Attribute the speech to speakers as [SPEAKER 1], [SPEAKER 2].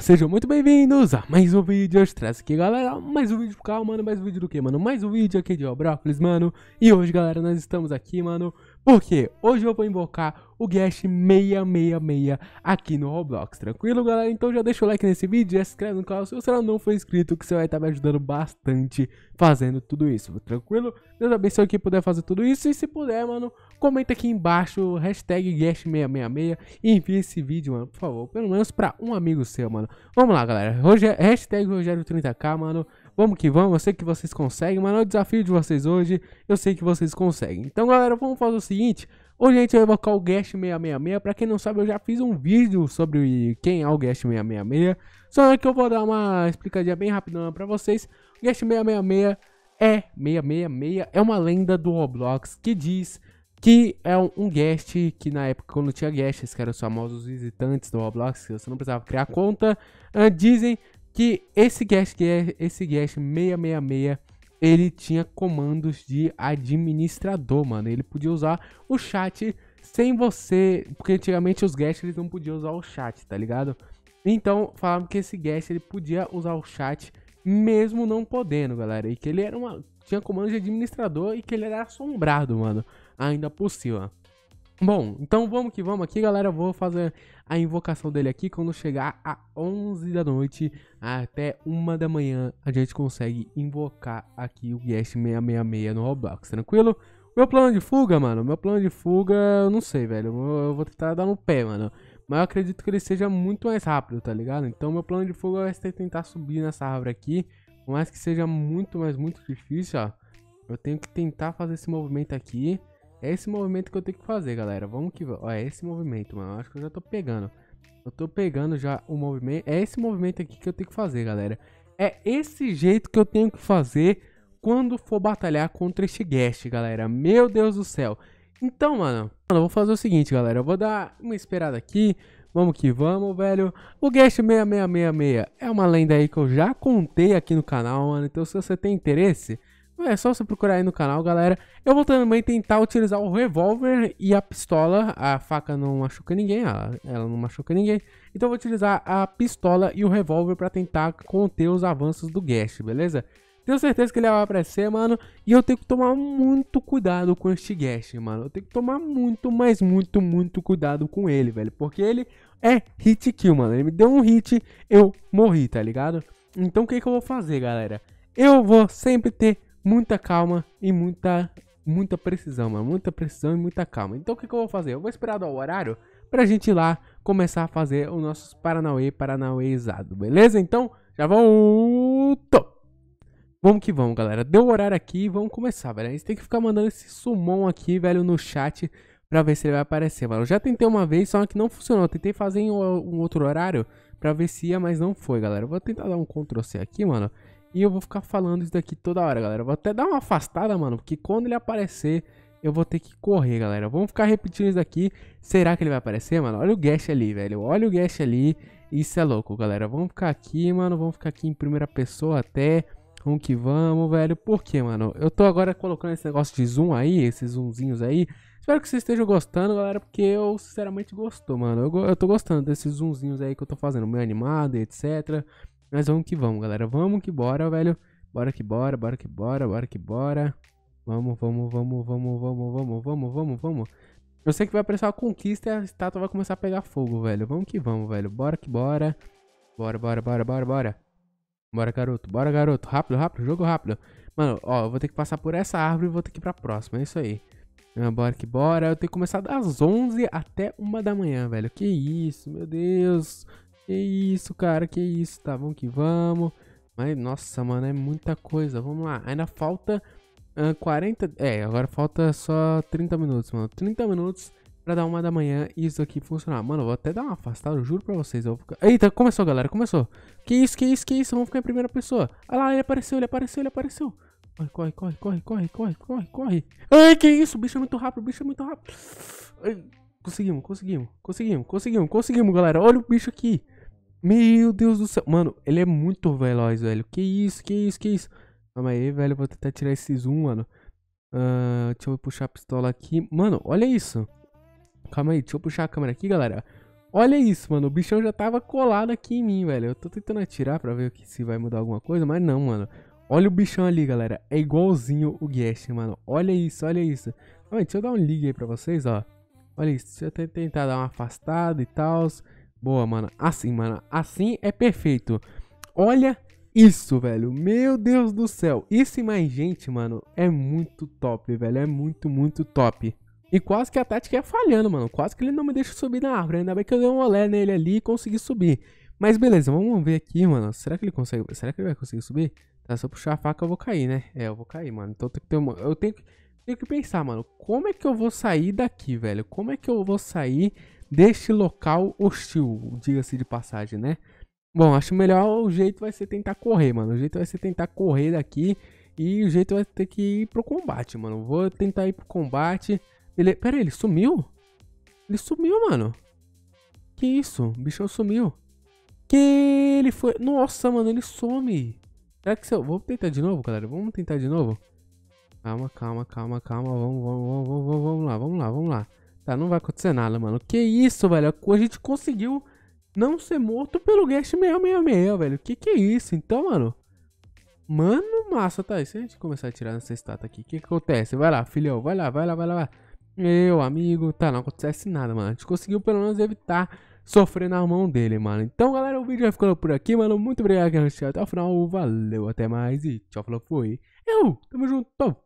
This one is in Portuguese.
[SPEAKER 1] Sejam muito bem-vindos a mais um vídeo, eu traz aqui galera, mais um vídeo pro canal, mano, mais um vídeo do que, mano? Mais um vídeo aqui de Obrócolis, mano, e hoje galera, nós estamos aqui, mano, porque hoje eu vou invocar o Gash 666 aqui no Roblox, tranquilo galera? Então já deixa o like nesse vídeo, já se inscreve no canal se você não for inscrito, que você vai estar tá me ajudando bastante fazendo tudo isso, tranquilo? Deus abençoe quem puder fazer tudo isso e se puder, mano, comenta aqui embaixo, hashtag guest666 e envia esse vídeo, mano, por favor, pelo menos pra um amigo seu, mano. Vamos lá, galera, Roger, hashtag Rogério30k, mano, vamos que vamos, eu sei que vocês conseguem, mano, o desafio de vocês hoje, eu sei que vocês conseguem. Então, galera, vamos fazer o seguinte... Hoje a gente vai evocar o Guest 666. Pra quem não sabe, eu já fiz um vídeo sobre quem é o Guest 666. Só que eu vou dar uma explicadinha bem rapidona pra vocês. O Guest 666 é 666, é uma lenda do Roblox que diz que é um, um, guest, que na época, quando tinha guests, que eram os famosos visitantes do Roblox, que você não precisava criar conta, uh, dizem que esse guest, é esse guest 666, ele tinha comandos de administrador, mano. Ele podia usar o chat sem você... Porque antigamente os guests, eles não podiam usar o chat, tá ligado? Então, falavam que esse guest, ele podia usar o chat mesmo não podendo, galera. E que ele era uma... Tinha comandos de administrador e que ele era assombrado, mano ainda possível. Bom, então vamos que vamos aqui, galera. Eu vou fazer a invocação dele aqui. Quando chegar a 11 da noite até 1 da manhã, a gente consegue invocar aqui o Guest 666 no Roblox, tranquilo? Meu plano de fuga, mano, meu plano de fuga, eu não sei, velho. Eu vou tentar dar no pé, mano. Mas eu acredito que ele seja muito mais rápido, tá ligado? Então meu plano de fuga vai ser tentar subir nessa árvore aqui. Por mais que seja muito, mas muito difícil, ó. Eu tenho que tentar fazer esse movimento aqui. É esse movimento que eu tenho que fazer, galera. Vamos que vamos. É esse movimento, mano. Acho que eu já tô pegando. Eu tô pegando já o movimento. É esse movimento aqui que eu tenho que fazer, galera. É esse jeito que eu tenho que fazer quando for batalhar contra este guest, galera. Meu Deus do céu. Então, mano, eu vou fazer o seguinte, galera. Eu vou dar uma esperada aqui. Vamos que vamos, velho. O Guest 6666 é uma lenda aí que eu já contei aqui no canal, mano. Então, se você tem interesse, é só você procurar aí no canal, galera. Eu vou também tentar utilizar o revólver e a pistola. A faca não machuca ninguém, ela, ela não machuca ninguém. Então eu vou utilizar a pistola e o revólver para tentar conter os avanços do Guest, beleza? Tenho certeza que ele vai aparecer, mano. E eu tenho que tomar muito cuidado com este Guest, mano. Eu tenho que tomar muito, mas muito, muito cuidado com ele, velho. Porque ele é hit kill, mano. Ele me deu um hit, eu morri, tá ligado? Então o que, que eu vou fazer, galera? Eu vou sempre ter muita calma e muita muita precisão, mano. Muita precisão e muita calma. Então o que, que eu vou fazer? Eu vou esperar dar o horário pra gente ir lá começar a fazer os nossos Paranauê Paranauêzado, beleza? Então, já volto! Vamos que vamos, galera. Deu o horário aqui vamos começar, velho. A gente tem que ficar mandando esse sumon aqui, velho, no chat pra ver se ele vai aparecer, mano. Eu já tentei uma vez, só que não funcionou. Eu tentei fazer em um outro horário pra ver se ia, mas não foi, galera. Eu vou tentar dar um Ctrl C aqui, mano. E eu vou ficar falando isso daqui toda hora, galera. vou até dar uma afastada, mano, porque quando ele aparecer, eu vou ter que correr, galera. Vamos ficar repetindo isso daqui. Será que ele vai aparecer, mano? Olha o Gash ali, velho. Olha o Gash ali. Isso é louco, galera. Vamos ficar aqui, mano. Vamos ficar aqui em primeira pessoa até. Vamos que vamos, velho. Por quê, mano? Eu tô agora colocando esse negócio de zoom aí, esses zoomzinhos aí. Espero que vocês estejam gostando, galera, porque eu sinceramente gostou, mano. Eu, eu tô gostando desses zoomzinhos aí que eu tô fazendo, meio animado, etc. Mas vamos que vamos, galera. Vamos que bora, velho. Bora que bora, bora que bora, bora que bora. Vamos, vamos, vamos, vamos, vamos, vamos, vamos, vamos, vamos. Eu sei que vai aparecer uma conquista e a estátua vai começar a pegar fogo, velho. Vamos que vamos, velho. Bora que bora. Bora, bora, bora, bora, bora. Bora, garoto. Bora, garoto. Rápido, rápido. Jogo rápido. Mano, ó, eu vou ter que passar por essa árvore e vou ter que ir pra próxima. É isso aí. Ah, bora que bora. Eu tenho que começar das 11 até 1 da manhã, velho. Que isso, meu Deus. Que isso, cara, que isso, tá bom que vamos. Mas, nossa, mano, é muita coisa, vamos lá. Ainda falta uh, ah, 40, é, agora falta só 30 minutos, mano. 30 minutos pra dar uma da manhã e isso aqui funcionar. Mano, eu vou até dar uma afastada, eu juro pra vocês. Eu ficar... Eita, começou, galera, começou. Que isso, que isso, que isso, vamos ficar em primeira pessoa. Olha lá, ele apareceu, ele apareceu, ele apareceu. Corre, corre, corre, corre, corre, corre, corre, Ai, que isso, o bicho é muito rápido, o bicho é muito rápido. Ai, conseguimos, conseguimos, conseguimos, conseguimos, conseguimos, galera. Olha o bicho aqui. Meu Deus do céu. Mano, ele é muito veloz, velho. Que isso, que isso, que isso. Calma aí, velho. Vou tentar tirar esse zoom, mano. Uh, deixa eu puxar a pistola aqui. Mano, olha isso. Calma aí, deixa eu puxar a câmera aqui, galera. Olha isso, mano. O bichão já tava colado aqui em mim, velho. Eu tô tentando atirar pra ver se vai mudar alguma coisa, mas não, mano. Olha o bichão ali, galera. É igualzinho o Guest, mano. Olha isso, olha isso. Calma aí, deixa eu dar um ligue aí pra vocês, ó. Olha isso. Deixa eu tentar dar uma afastada e tal. Boa, mano. Assim, mano. Assim é perfeito. Olha isso, velho. Meu Deus do céu. Isso e mais gente, mano, é muito top, velho. É muito, muito top. E quase que a tática ia é falhando, mano. Quase que ele não me deixa subir na árvore. Ainda bem que eu dei um olé nele ali e consegui subir. Mas beleza, vamos ver aqui, mano. Será que ele consegue? Será que ele vai conseguir subir? Tá, se eu puxar a faca eu vou cair, né? É, eu vou cair, mano. Então tem que ter uma... eu tenho que... tenho que pensar, mano. Como é que eu vou sair daqui, velho? Como é que eu vou sair deste local hostil, diga-se de passagem, né? Bom, acho melhor o jeito vai ser tentar correr, mano. O jeito vai ser tentar correr daqui e o jeito vai ter que ir pro combate, mano. Vou tentar ir pro combate. Ele, pera aí, ele sumiu? Ele sumiu, mano. Que isso? O bichão sumiu. Que ele foi... Nossa, mano, ele some. Será que se eu... Vou tentar de novo, galera. Vamos tentar de novo? Calma, calma, calma, calma. Vamos, vamos, vamos, vamos, vamos lá, vamos lá, vamos lá. Tá, não vai acontecer nada, mano. Que isso, velho? A gente conseguiu não ser morto pelo Guest 666, velho. Que que é isso? Então, mano... Mano, massa, tá E Se a gente começar a tirar essa estátua aqui, o que que acontece? Vai lá, filhão. Vai lá, vai lá, vai lá, vai Meu amigo, tá, não acontece nada, mano. A gente conseguiu pelo menos evitar sofrer na mão dele, mano. Então, galera, o vídeo vai ficando por aqui, mano. Muito obrigado que até o final. Valeu, até mais e tchau, falou, fui. Eu, tamo junto.